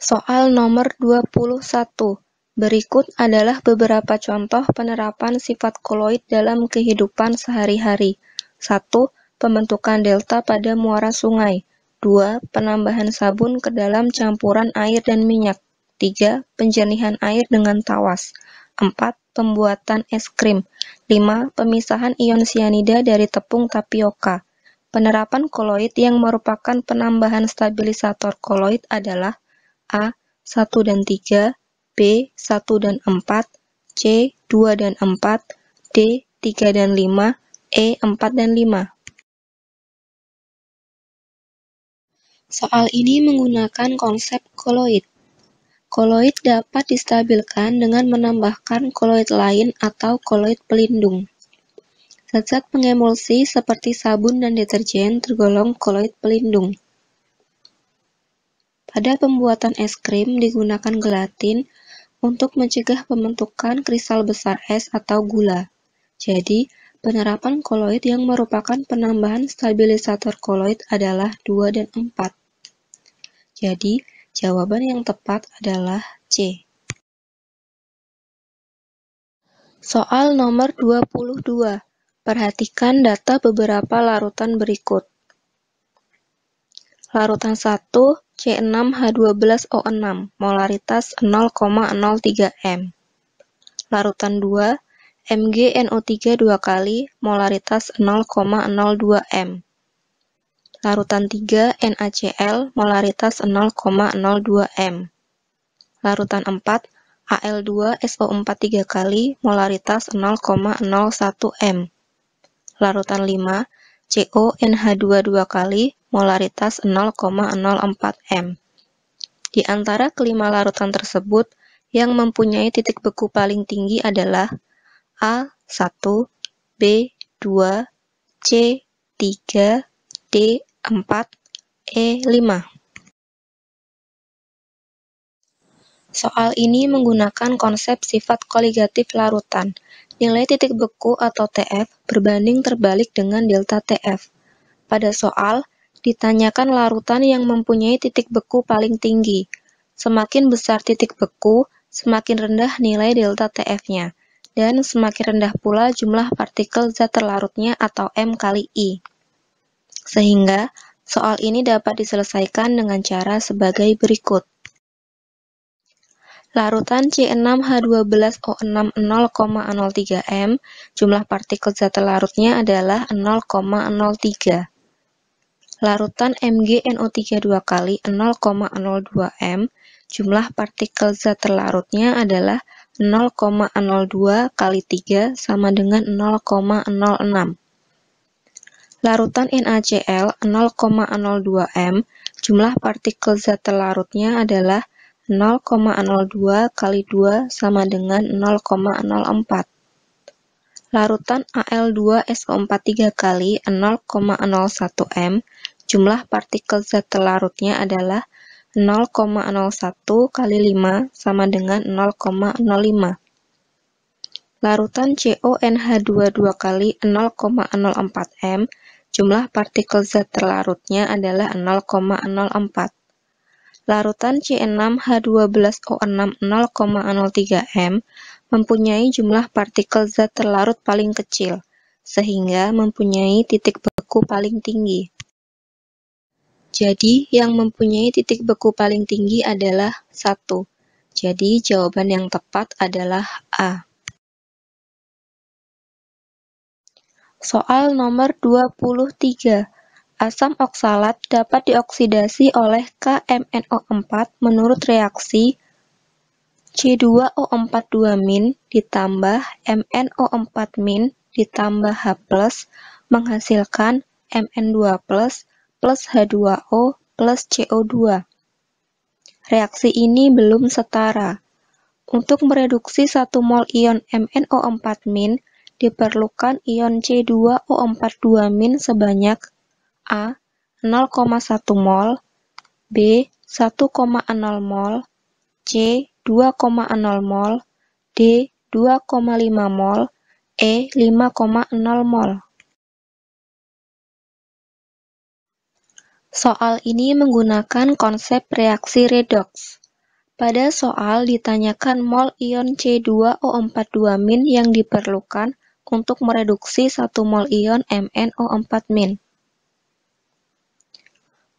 Soal nomor 21. Berikut adalah beberapa contoh penerapan sifat koloid dalam kehidupan sehari-hari. 1. Pembentukan delta pada muara sungai. 2. Penambahan sabun ke dalam campuran air dan minyak. 3. Penjernihan air dengan tawas. 4. Pembuatan es krim. 5. Pemisahan ion sianida dari tepung tapioka. Penerapan koloid yang merupakan penambahan stabilisator koloid adalah A 1 dan 3, B 1 dan 4, C 2 dan 4, D 3 dan 5, E 4 dan 5. Soal ini menggunakan konsep koloid. Koloid dapat distabilkan dengan menambahkan koloid lain atau koloid pelindung. Zat-zat pengemulsi seperti sabun dan deterjen tergolong koloid pelindung. Pada pembuatan es krim, digunakan gelatin untuk mencegah pembentukan kristal besar es atau gula. Jadi, penerapan koloid yang merupakan penambahan stabilisator koloid adalah 2 dan 4. Jadi, jawaban yang tepat adalah C. Soal nomor 22. Perhatikan data beberapa larutan berikut. Larutan 1 C 6 H 12 O 6 molaritas 0,03 m. Larutan 2 MgNO3 dua kali molaritas 0,02 m. Larutan 3 NaCl molaritas 0,02 m. Larutan 4 Al2SO4 tiga kali, molaritas 0,01 m. Larutan 5, CONH2 dua kali, molaritas 0,04 m. Di antara kelima larutan tersebut, yang mempunyai titik beku paling tinggi adalah A1, B2, C3, D4, E5. Soal ini menggunakan konsep sifat koligatif larutan. Nilai titik beku atau TF berbanding terbalik dengan delta TF. Pada soal, ditanyakan larutan yang mempunyai titik beku paling tinggi. Semakin besar titik beku, semakin rendah nilai delta TF-nya, dan semakin rendah pula jumlah partikel zat terlarutnya atau M kali I. Sehingga, soal ini dapat diselesaikan dengan cara sebagai berikut. Larutan c 6 h 12 o 6 0,03 m jumlah partikel zat terlarutnya adalah 0,03. Larutan MgNO3 2 kali 0,02 m, jumlah partikel zat terlarutnya adalah 0,02 kali 3 sama dengan 0,06. Larutan NaCl 0,02 m, jumlah partikel zat terlarutnya adalah 0,02 kali 2 sama dengan 0,04 larutan Al2SO4 kali 0,01 m, Jumlah partikel zat terlarutnya adalah 0,01 kali 5 sama dengan 0,05. Larutan CONH22 kali 0,04 M, jumlah partikel zat terlarutnya adalah 0,04. Larutan C6H12O6 0,03 M mempunyai jumlah partikel zat terlarut paling kecil, sehingga mempunyai titik beku paling tinggi. Jadi, yang mempunyai titik beku paling tinggi adalah 1. Jadi, jawaban yang tepat adalah A. Soal nomor 23. Asam oksalat dapat dioksidasi oleh KMNO4 menurut reaksi C2O42- ditambah MNO4- ditambah H+, menghasilkan Mn2+, plus H2O plus CO2. Reaksi ini belum setara. Untuk mereduksi 1 mol ion MnO4- diperlukan ion C2O42- sebanyak A. 0,1 mol B. 1,0 mol C. 2,0 mol D. 2,5 mol E. 5,0 mol Soal ini menggunakan konsep reaksi redoks. Pada soal ditanyakan mol ion C2O42- yang diperlukan untuk mereduksi 1 mol ion MnO4-.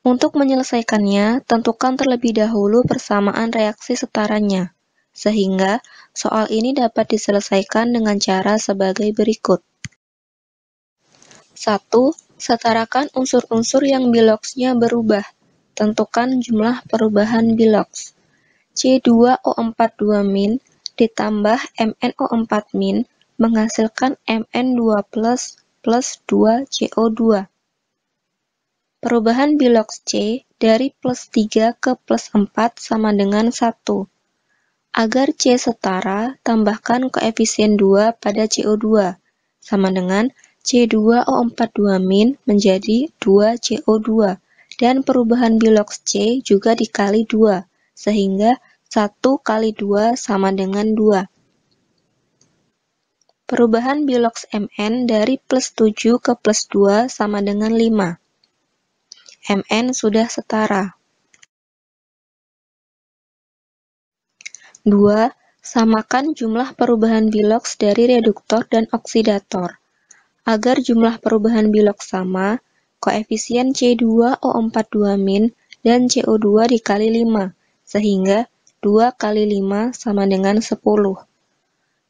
Untuk menyelesaikannya, tentukan terlebih dahulu persamaan reaksi setaranya, sehingga soal ini dapat diselesaikan dengan cara sebagai berikut. 1. Setarakan unsur-unsur yang biloksnya berubah. Tentukan jumlah perubahan biloks. C2O42- ditambah MnO4- menghasilkan Mn2+, plus 2CO2. Perubahan biloks C dari plus 3 ke plus 4 sama dengan 1. Agar C setara, tambahkan koefisien 2 pada CO2, sama dengan C2O42- menjadi 2CO2 dan perubahan biloks C juga dikali 2, sehingga 1 kali 2 sama dengan 2. Perubahan biloks Mn dari plus 7 ke plus 2 sama dengan 5. Mn sudah setara. 2. Samakan jumlah perubahan biloks dari reduktor dan oksidator. Agar jumlah perubahan bilok sama, koefisien C2O42- dan CO2 dikali 5, sehingga 2 kali 5 sama dengan 10.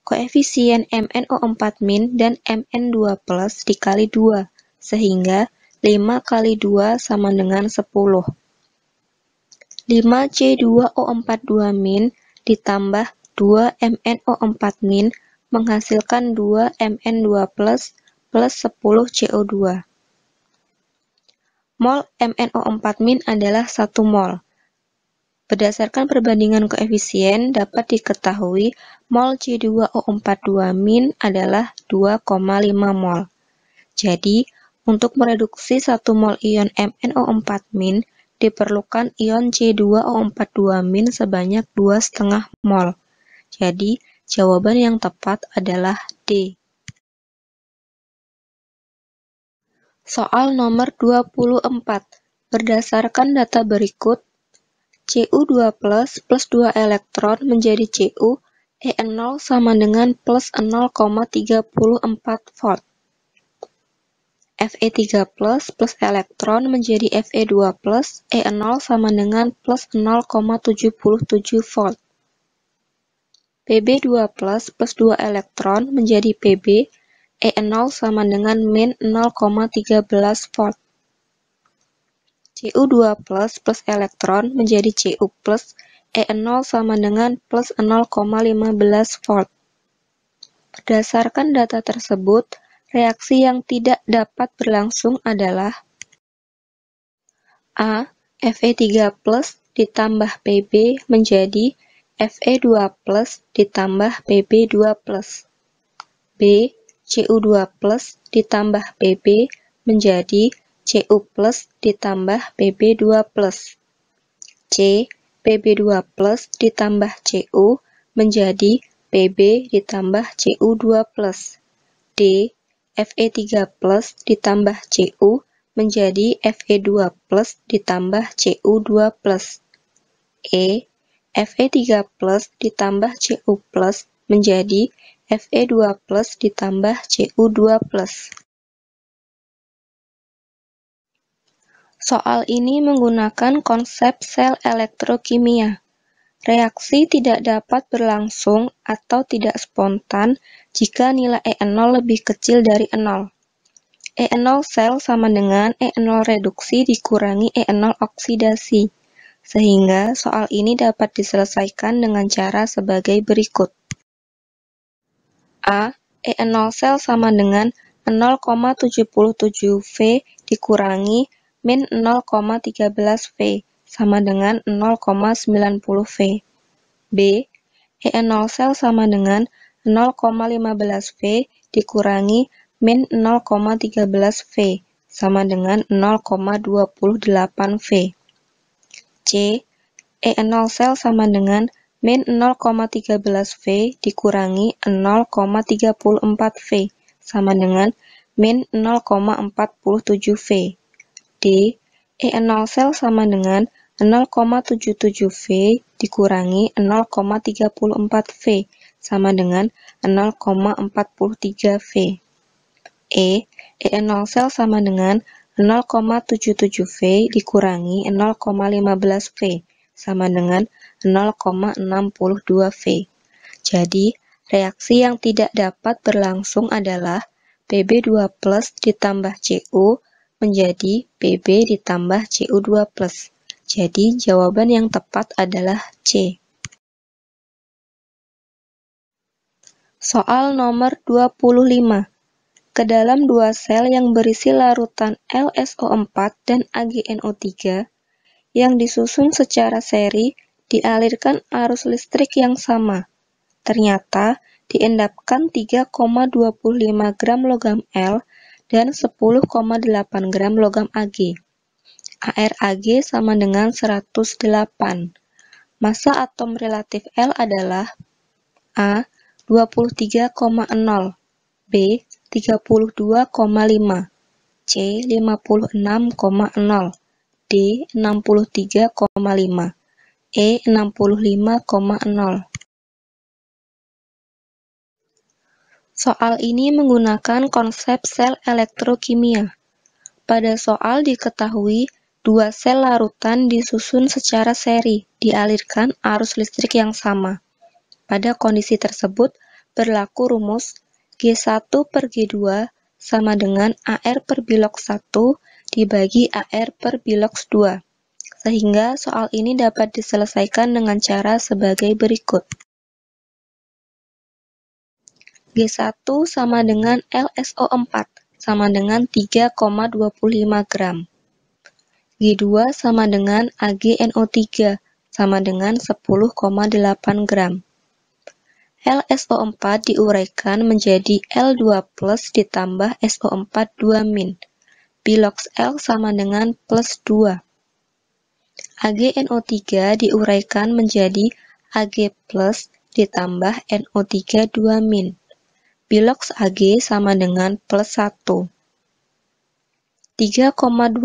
Koefisien MnO4- dan Mn2+, dikali 2, sehingga 5 kali 2 sama dengan 10. 5C2O42- ditambah 2MnO4- menghasilkan 2Mn2+, plus 10 CO2. Mol MnO4- adalah satu mol. Berdasarkan perbandingan koefisien, dapat diketahui mol C2O42- adalah 2,5 mol. Jadi, untuk mereduksi 1 mol ion MnO4- diperlukan ion C2O42- sebanyak 2,5 mol. Jadi, jawaban yang tepat adalah D. Soal nomor 24. Berdasarkan data berikut, Cu2 plus plus 2 elektron menjadi Cu, e 0 sama dengan plus 0,34 volt. Fe3 plus plus elektron menjadi Fe2 plus, E0 sama dengan plus 0,77 volt. Pb2 plus plus 2 elektron menjadi Pb, E0 sama dengan min 0,13 volt. Cu2 plus plus elektron menjadi Cu plus E0 sama dengan plus 0,15 volt. Berdasarkan data tersebut, reaksi yang tidak dapat berlangsung adalah A. Fe3 plus ditambah Pb menjadi Fe2 plus ditambah Pb2 plus. B. Cu2 plus ditambah Pb menjadi Cu plus ditambah Pb2 plus. C. Pb2 plus ditambah Cu menjadi Pb ditambah Cu2 plus. D. Fe3 plus ditambah Cu menjadi Fe2 plus ditambah Cu2 plus. E. Fe3 plus ditambah Cu plus menjadi Fe 2 ditambah Cu 2 Soal ini menggunakan konsep sel elektrokimia. Reaksi tidak dapat berlangsung atau tidak spontan jika nilai E0 lebih kecil dari 0. E E0 sel sama dengan E0 reduksi dikurangi E0 oksidasi sehingga soal ini dapat diselesaikan dengan cara sebagai berikut a E0 eh, sel sama dengan 0,77V dikurangi min 0,13V sama dengan 0,90V. B. E0 eh, sel sama dengan 0,15V dikurangi min 0,13V sama dengan 0,28V. C. E0 eh, sel sama dengan 0,15 Min 013 V dikurangi 034 V sama dengan min 047 V. D. E0 sel sama dengan 0,77 V dikurangi 0,34 V sama dengan 0,43 V. E. E0 sel sama dengan 0,77 V dikurangi 0,15 V sama dengan 0,62 V. Jadi, reaksi yang tidak dapat berlangsung adalah Pb2 plus ditambah Cu menjadi Pb ditambah Cu2 plus. Jadi, jawaban yang tepat adalah C. Soal nomor 25. Ke dalam dua sel yang berisi larutan LSO4 dan AgNO3 yang disusun secara seri dialirkan arus listrik yang sama. Ternyata diendapkan 3,25 gram logam L dan 10,8 gram logam Ag. ARAG sama dengan 108. Massa atom relatif L adalah A 23,0, B 32,5, C 56,0, D 63,5. E 650 Soal ini menggunakan konsep sel elektrokimia. Pada soal diketahui dua sel larutan disusun secara seri, dialirkan arus listrik yang sama. Pada kondisi tersebut, berlaku rumus G1 per G2 sama dengan AR per bilok 1 dibagi AR per bilok 2 sehingga soal ini dapat diselesaikan dengan cara sebagai berikut. G1 sama dengan LSO4 sama dengan 3,25 gram. G2 sama dengan AgNO3 sama dengan 10,8 gram. LSO4 diuraikan menjadi L2 plus ditambah SO4 2 min. Bilox L sama dengan plus 2. AgNO3 diuraikan menjadi Ag+ ditambah NO3 2-min. Bilox Ag sama dengan plus 1. 3,25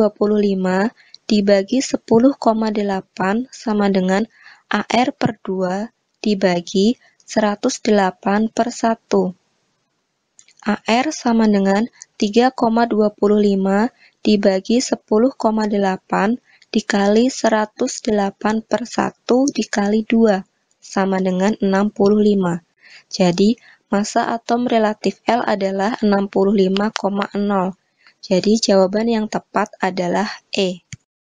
dibagi 10,8 sama dengan AR per 2 dibagi 108 per 1. AR sama dengan 3,25 dibagi 10,8 dikali seratus per satu dikali dua sama dengan 65. Jadi, massa atom relatif L adalah 65,0. Jadi, jawaban yang tepat adalah E.